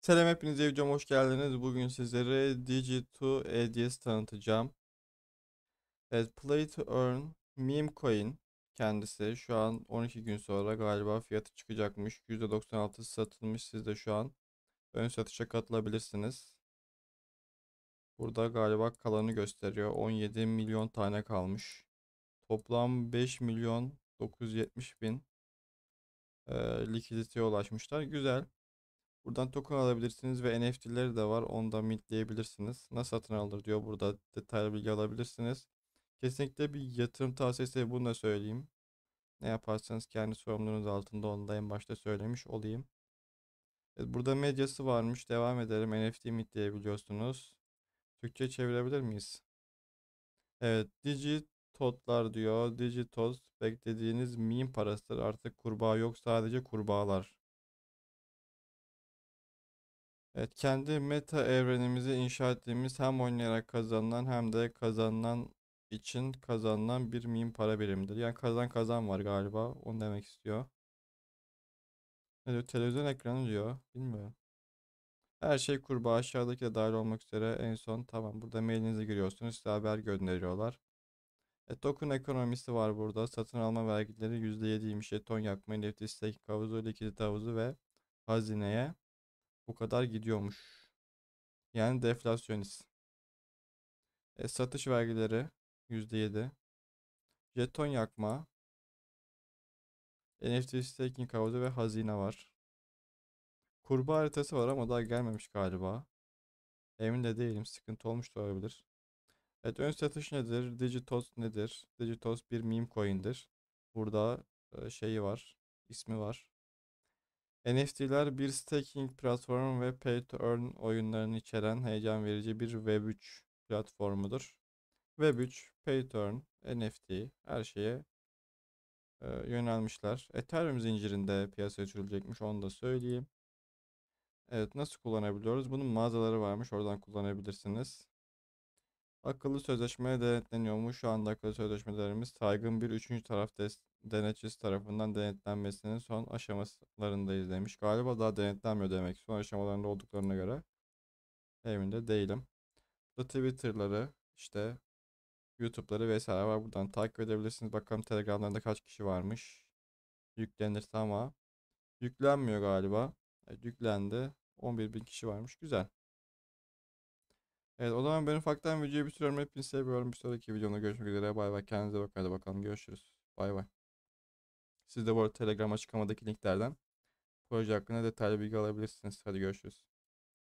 Selam hepinize videoma hoş geldiniz. Bugün sizlere Digi2 ads tanıtacağım. Evet, Play to Earn Meme Coin kendisi. Şu an 12 gün sonra galiba fiyatı çıkacakmış. %96 satılmış. Siz de şu an ön satışa katılabilirsiniz. Burada galiba kalanı gösteriyor. 17 milyon tane kalmış. Toplam 5 milyon 970 bin e, likiditeye ulaşmışlar. Güzel. Buradan token alabilirsiniz ve NFT'leri de var. Onu da mintleyebilirsiniz. Nasıl satın alınır diyor. Burada detaylı bilgi alabilirsiniz. Kesinlikle bir yatırım tavsiyesi bunu da söyleyeyim. Ne yaparsanız kendi sorumluluğunuz altında onu da en başta söylemiş olayım. Evet, burada medyası varmış. Devam edelim. NFT mintleyebiliyorsunuz. Türkçe çevirebilir miyiz? Evet. Digitotlar diyor. Digitot beklediğiniz meme parasıdır. Artık kurbağa yok sadece kurbağalar. Evet, kendi meta evrenimizi inşa ettiğimiz hem oynayarak kazanılan hem de kazanılan için kazanılan bir meme para birimidir. Yani kazan kazan var galiba. Onu demek istiyor. Ne diyor? Televizyon ekranı diyor. Bilmiyorum. Her şey kurbağa aşağıdaki de dahil olmak üzere en son tamam burada mailinize giriyorsunuz size haber gönderiyorlar. E, token ekonomisi var burada. Satın alma vergileri %7'ymiş. Jeton yakma, NFT stake havuzu, likidite havuzu ve hazineye. Bu kadar gidiyormuş. Yani deflasyonist. E, satış vergileri %7. Jeton yakma. NFT staking havuzu ve hazine var. Kurba haritası var ama daha gelmemiş galiba. Emin de değilim. Sıkıntı olmuş da olabilir. Evet ön satış nedir? Digitos nedir? Digitos bir meme coin'dir. Burada e, şeyi var. ismi var. NFT'ler bir staking platformu ve pay to earn oyunlarını içeren heyecan verici bir Web3 platformudur. Web3, pay to earn, NFT her şeye e, yönelmişler. Ethereum zincirinde piyasaya sürülecekmiş onu da söyleyeyim. Evet nasıl kullanabiliyoruz? Bunun mağazaları varmış oradan kullanabilirsiniz. Akıllı sözleşme denetleniyormuş. Şu anda akıllı sözleşmelerimiz saygın bir üçüncü taraf denetçisi tarafından denetlenmesinin son aşamalarındayız demiş. Galiba daha denetlenmiyor demek. Son aşamalarında olduklarına göre evinde değilim. Burada Twitter'ları işte YouTube'ları vesaire var. Buradan takip edebilirsiniz. Bakalım Telegram'larında kaç kişi varmış. Yüklenirse ama yüklenmiyor galiba. Evet, yüklendi. 11 bin kişi varmış. Güzel. Evet o zaman ben ufaktan videoyu bitiriyorum. Hepinize seviyorum. Bir sonraki videomda görüşmek üzere. Bay bay. Kendinize bakın. Hadi bakalım görüşürüz. Bay bay. Siz de bu arada Telegram açıklamadaki linklerden proje hakkında detaylı bilgi alabilirsiniz. Hadi görüşürüz.